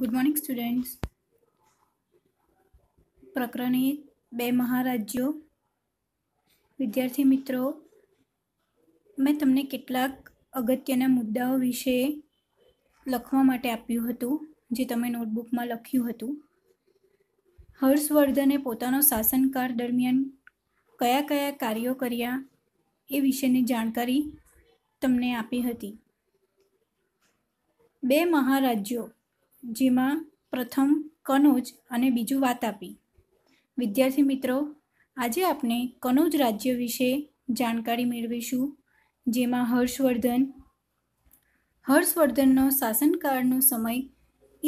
good morning students પ્રકરણ એક બે મહારાજ્યો વિદ્યાર્થી મિત્રો મેં તમને કેટલાક અગત્યના મુદ્દાઓ વિશે લખવા માટે આપ્યું હતું જે તમે નોટબુકમાં લખ્યું હતું હર્ષવર્ધને પોતાનો શાસનકાળ દરમિયાન કયા કયા કાર્યો કર્યા એ વિશેની જાણકારી તમને આપી હતી બે મહારાજ્યો જેમાં પ્રથમ કનોજ અને બીજું વાતાપી વિદ્યાર્થી મિત્રો આજે આપણે કનોજ રાજ્ય વિશે જાણકારી મેળવીશું જેમાં હર્ષવર્ધન હર્ષવર્ધનનો શાસનકાળનો સમય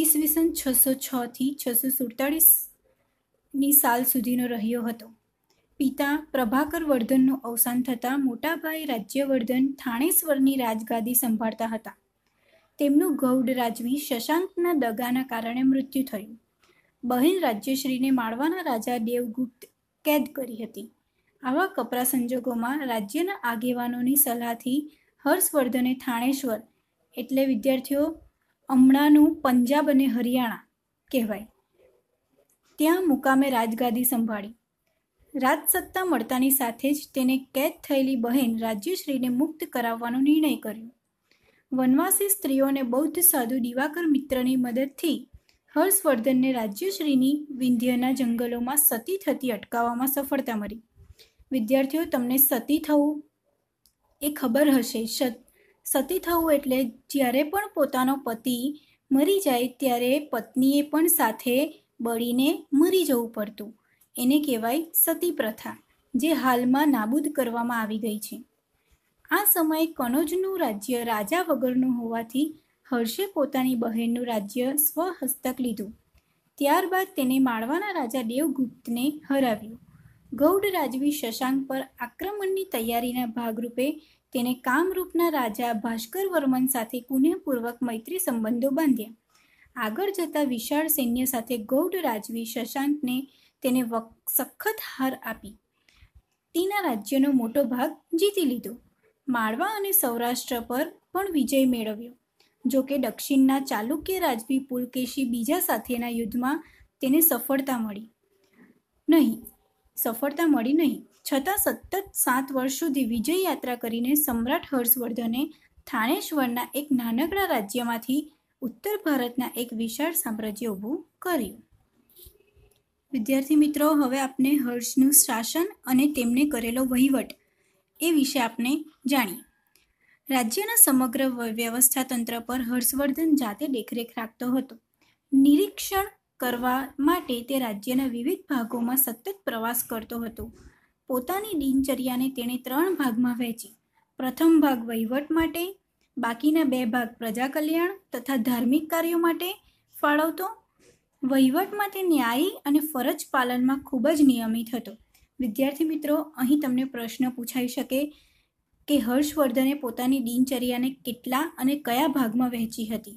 ઈસવીસન છસો છથી છસો સુડતાળીસની સાલ સુધીનો રહ્યો હતો પિતા પ્રભાકર વર્ધનનું અવસાન થતાં મોટાભાઈ રાજ્યવર્ધન થાણેશ્વરની રાજગાદી સંભાળતા હતા તેમનું ગૌડ રાજવી શશાંકના દગાના કારણે મૃત્યુ થયું બહેન રાજ્યશ્રીને માળવાના રાજા દેવગુપ્ત કેદ કરી હતી આવા કપરા સંજોગોમાં રાજ્યના આગેવાનોની સલાહથી હર્ષવર્ધને થાણેશ્વર એટલે વિદ્યાર્થીઓ હમણાંનું પંજાબ અને હરિયાણા કહેવાય ત્યાં મુકામે રાજગાદી સંભાળી રાજસત્તા મળતાની સાથે જ તેને કેદ થયેલી બહેન રાજ્યશ્રીને મુક્ત કરાવવાનો નિર્ણય કર્યો વનવાસી સ્ત્રીઓને બૌદ્ધ સાધુ દિવાકર મિત્રની મદદથી હર્ષવર્ધનને રાજ્યશ્રીની વિંધ્યના જંગલોમાં સતી થતી અટકાવવામાં સફળતા મળી વિદ્યાર્થીઓ તમને સતી થવું એ ખબર હશે સતી થવું એટલે જ્યારે પણ પોતાનો પતિ મરી જાય ત્યારે પત્નીએ પણ સાથે બળીને મરી જવું પડતું એને કહેવાય સતી પ્રથા જે હાલમાં નાબૂદ કરવામાં આવી ગઈ છે આ સમયે કનોજનું રાજ્ય રાજા વગરનું હોવાથી હર્ષે પોતાની બહેનનું રાજ્ય સ્વહસ્તક લીધું ત્યારબાદ તેને માળવાના રાજા દેવગુપ્તને હરાવ્યું ગૌડ રાજવી શશાંક પર આક્રમણની તૈયારીના ભાગરૂપે તેને કામરૂપના રાજા ભાસ્કર વર્મન સાથે કુનેહપૂર્વક મૈત્રી સંબંધો બાંધ્યા આગળ જતા વિશાળ સૈન્ય સાથે ગૌડ રાજવી શશાંકને તેને સખત હાર આપી તેના રાજ્યનો મોટો ભાગ જીતી લીધો માળવા અને સૌરાષ્ટ્ર પર પણ વિજય મેળવ્યો જોકે દક્ષિણના ચાલુક્ય રાજવી પુલકેશી બીજા સાથેના યુદ્ધમાં તેને સફળતા મળી નહીં સફળતા મળી નહીં છતાં સતત સાત વર્ષ સુધી વિજય યાત્રા કરીને સમ્રાટ હર્ષવર્ધને થાણેશ્વરના એક નાનકડા રાજ્યમાંથી ઉત્તર ભારતના એક વિશાળ સામ્રાજ્ય ઊભું કર્યું વિદ્યાર્થી મિત્રો હવે આપણે હર્ષનું શાસન અને તેમને કરેલો વહીવટ એ વિશે આપણે જાણીએ રાજ્યના સમગ્ર વ્યવસ્થા તંત્ર પર હર્ષવર્ધન જાતે દેખરેખ રાખતો હતો નિરીક્ષણ કરવા માટે તે રાજ્યના વિવિધ ભાગોમાં સતત પ્રવાસ કરતો હતો પોતાની દિનચર્યાને તેણે ત્રણ ભાગમાં વહેંચી પ્રથમ ભાગ વહીવટ માટે બાકીના બે ભાગ પ્રજા કલ્યાણ તથા ધાર્મિક કાર્યો માટે ફાળવતો વહીવટમાં તે ન્યાયી અને ફરજ પાલનમાં ખૂબ જ નિયમિત હતો વિદ્યાર્થી મિત્રો અહીં તમને પ્રશ્ન પૂછાઈ શકે કે હર્ષવર્ધને પોતાની દિનચર્યાને કેટલા અને કયા ભાગમાં વહેંચી હતી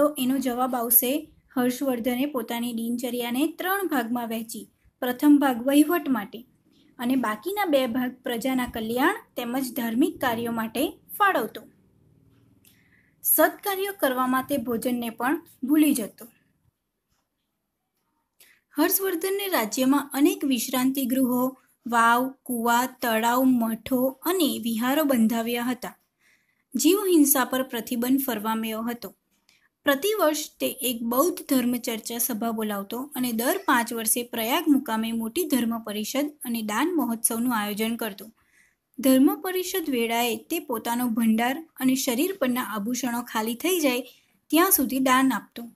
તો એનો જવાબ આવશે હર્ષવર્ધને પોતાની દિનચર્યાને ત્રણ ભાગમાં વહેંચી પ્રથમ ભાગ વહીવટ માટે અને બાકીના બે ભાગ પ્રજાના કલ્યાણ તેમજ ધાર્મિક કાર્યો માટે ફાળવતો સત્કાર્યો કરવા માટે ભોજનને પણ ભૂલી જતો હર્ષવર્ધનને રાજ્યમાં અનેક વિશ્રાંતિ ગૃહો વાવ કુવા તળાવ મઠો અને વિહારો બંધાવ્યા હતા જીવ હિંસા પર પ્રતિબંધ ફરવામ્યો હતો પ્રતિવર્ષ તે એક બૌદ્ધ ધર્મ ચર્ચા સભા બોલાવતો અને દર પાંચ વર્ષે પ્રયાગ મુકામે મોટી ધર્મ પરિષદ અને દાન મહોત્સવનું આયોજન કરતો ધર્મ પરિષદ વેળાએ તે પોતાનો ભંડાર અને શરીર પરના આભૂષણો ખાલી થઈ જાય ત્યાં સુધી દાન આપતો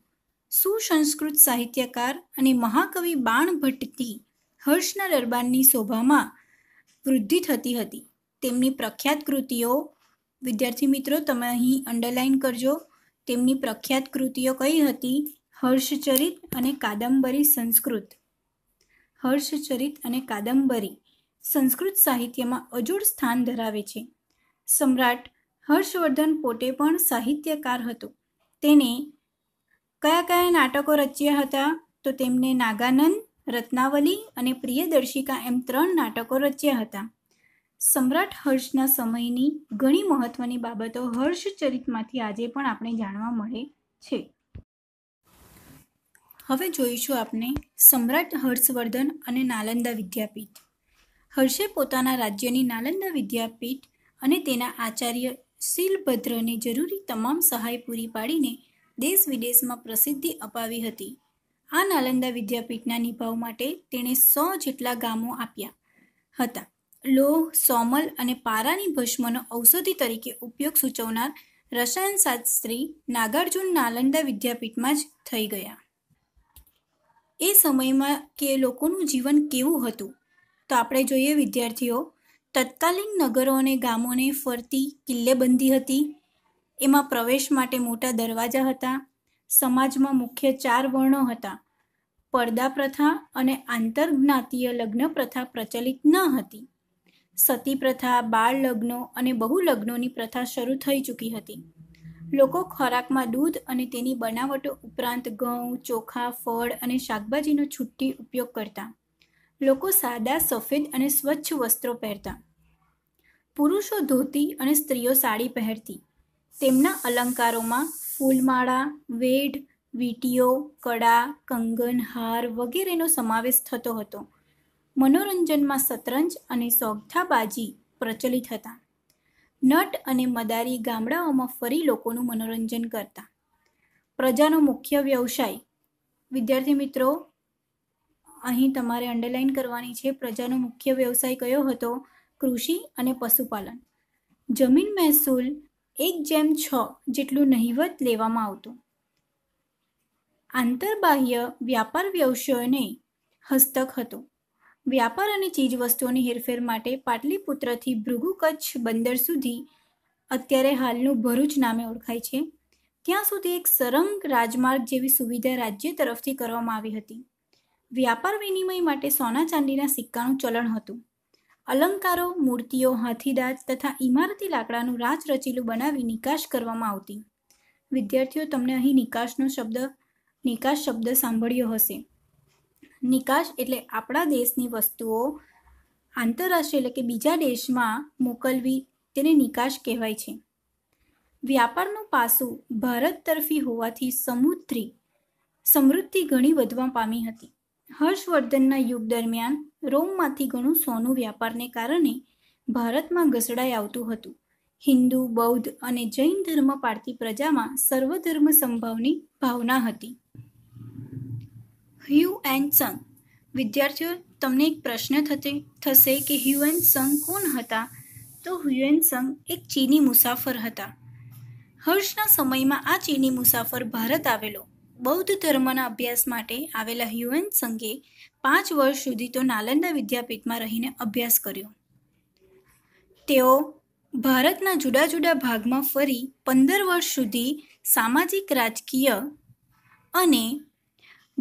સુસંસ્કૃત સાહિત્યકાર અને મહાકવિ બાણ ભટ્ટથી હર્ષના દરબારની શોભામાં વૃદ્ધિ થતી હતી તેમની પ્રખ્યાત કૃતિઓ વિદ્યાર્થી મિત્રો તમે અહીં અંડરલાઇન કરજો તેમની પ્રખ્યાત કૃતિઓ કઈ હતી હર્ષચરિત અને કાદંબરી સંસ્કૃત હર્ષચરિત અને કાદંબરી સંસ્કૃત સાહિત્યમાં અજોડ સ્થાન ધરાવે છે સમ્રાટ હર્ષવર્ધન પોતે પણ સાહિત્યકાર હતો તેને કયા કયા નાટકો રચ્યા હતા તો તેમણે નાગાનંદ રત્નાવલી અને પ્રિયદર્શિકા એમ ત્રણ નાટકો રચ્યા હતા સમ્રાટ હર્ષના સમયની ઘણી મહત્વની બાબતો હર્ષચરિતમાંથી આજે પણ આપણે જાણવા મળે છે હવે જોઈશું આપણે સમ્રાટ હર્ષવર્ધન અને નાલંદા વિદ્યાપીઠ હર્ષે પોતાના રાજ્યની નાલંદા વિદ્યાપીઠ અને તેના આચાર્ય શીલભદ્રને જરૂરી તમામ સહાય પૂરી પાડીને દેશ વિદેશમાં પ્રસિદ્ધિ અપાવી હતી આ નાલંદા વિદ્યાપીઠના નિભાવ માટે તેણે સો જેટલા ગામો આપ્યા હતા લોહ સોમલ અને પારાની ભસ્મનો ઔષધિ તરીકે ઉપયોગ સૂચવનાર રસાયણશાસ્ત્રી નાગાર્જુન નાલંદા વિદ્યાપીઠમાં જ થઈ ગયા એ સમયમાં કે લોકોનું જીવન કેવું હતું તો આપણે જોઈએ વિદ્યાર્થીઓ તત્કાલીન નગરો અને ગામોને ફરતી કિલ્લેબંધી હતી એમાં પ્રવેશ માટે મોટા દરવાજા હતા સમાજમાં મુખ્ય ચાર વર્ણો હતા પડદા પ્રથા અને આંતરજ્ઞાતીય લગ્ન પ્રથા પ્રચલિત ન હતી સતી પ્રથા બાળ લગ્નો અને બહુ લગ્નોની પ્રથા શરૂ થઈ ચૂકી હતી લોકો ખોરાકમાં દૂધ અને તેની બનાવટો ઉપરાંત ઘઉં ચોખા ફળ અને શાકભાજીનો છુટ્ટી ઉપયોગ કરતા લોકો સાદા સફેદ અને સ્વચ્છ વસ્ત્રો પહેરતા પુરુષો ધોતી અને સ્ત્રીઓ સાડી પહેરતી તેમના અલંકારોમાં ફૂલમાળા વેઢ વીટીઓ કડા કંગન હાર વગેરેનો સમાવેશ થતો હતો મનોરંજનમાં શતરંજ અને સોગથાબાજી પ્રચલિત હતા નટ અને મદારી ગામડાઓમાં ફરી લોકોનું મનોરંજન કરતા પ્રજાનો મુખ્ય વ્યવસાય વિદ્યાર્થી મિત્રો અહીં તમારે અંડરલાઇન કરવાની છે પ્રજાનો મુખ્ય વ્યવસાય કયો હતો કૃષિ અને પશુપાલન જમીન મહેસૂલ એક જેમ છ જેટલું નહિવત લેવામાં આવતું આંતરબાહ્ય વ્યાપાર વ્યવસાયોને હસ્તક હતો વ્યાપાર અને ચીજવસ્તુઓની હેરફેર માટે પાટલીપુત્રથી ભૃગુ કચ્છ બંદર સુધી અત્યારે હાલનું ભરૂચ નામે ઓળખાય છે ત્યાં સુધી એક સરંગ રાજમાર્ગ જેવી સુવિધા રાજ્ય તરફથી કરવામાં આવી હતી વ્યાપાર વિનિમય માટે સોના ચાંદીના સિક્કાનું ચલણ હતું અલંકારો મૂર્તિઓ હાથીદાંત તથા ઇમારતી લાકડાનું રાજ રચેલું બનાવી નિકાસ કરવામાં આવતી વિદ્યાર્થીઓ તમને અહીં નિકાસનો શબ્દ નિકાસ શબ્દ સાંભળ્યો હશે નિકાસ એટલે આપણા દેશની વસ્તુઓ આંતરરાષ્ટ્રીય એટલે કે બીજા દેશમાં મોકલવી તેને નિકાસ કહેવાય છે વ્યાપારનું પાસું ભારત તરફી હોવાથી સમુદ્રી સમૃદ્ધિ ઘણી વધવા પામી હતી હર્ષવર્ધનના યુગ દરમિયાન રોમમાંથી ઘણું સોનું વ્યાપારને કારણે ભારતમાં ઘસડાઈ આવતું હતું હિન્દુ બૌદ્ધ અને જૈન ધર્મ પાળતી પ્રજામાં સર્વધર્મ સંભાવની ભાવના હતી હ્યુ એન્ડ સંગ વિદ્યાર્થીઓ તમને એક પ્રશ્ન થતે થશે કે હ્યુએન સંગ કોણ હતા તો હ્યુએન સંગ એક ચીની મુસાફર હતા હર્ષના સમયમાં આ ચીની મુસાફર ભારત આવેલો બૌદ્ધ ધર્મના અભ્યાસ માટે આવેલા હ્યુએન સંઘે પાંચ વર્ષ સુધી તો નાલંદા વિદ્યાપીઠમાં રહીને અભ્યાસ કર્યો તેઓ ભારતના જુદા જુદા ભાગમાં ફરી પંદર વર્ષ સુધી સામાજિક રાજકીય અને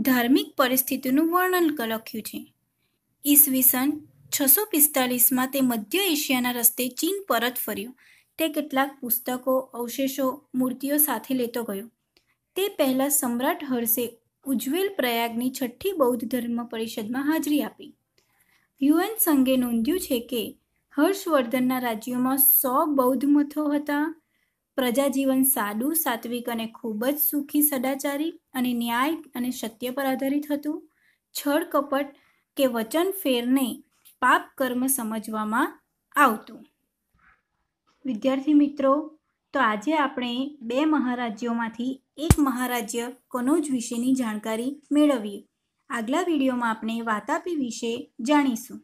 ધાર્મિક પરિસ્થિતિનું વર્ણન લખ્યું છે ઈસવીસન છસો પિસ્તાલીસમાં તે મધ્ય એશિયાના રસ્તે ચીન પરત ફર્યો તે કેટલાક પુસ્તકો અવશેષો મૂર્તિઓ સાથે લેતો ગયો તે પહેલાં સમ્રાટ હર્ષે ઉજ્જવેલ પ્રયાગની છઠ્ઠી બૌદ્ધ ધર્મ પરિષદમાં હાજરી આપી યુએન સંઘે નોંધ્યું છે કે હર્ષવર્ધનના રાજ્યોમાં સો બૌદ્ધ મથો હતા પ્રજાજીવન સાદું સાત્વિક અને ખૂબ જ સુખી સદાચારી અને ન્યાય અને સત્ય પર આધારિત હતું છળ કપટ કે વચન ફેરને પાપ કર્મ સમજવામાં આવતું વિદ્યાર્થી મિત્રો તો આજે આપણે બે મહારાજ્યોમાંથી એક મહારાજ્ય કનોજ વિશેની જાણકારી મેળવીએ આગલા વિડીયોમાં આપણે વાતાપી વિશે જાણીશું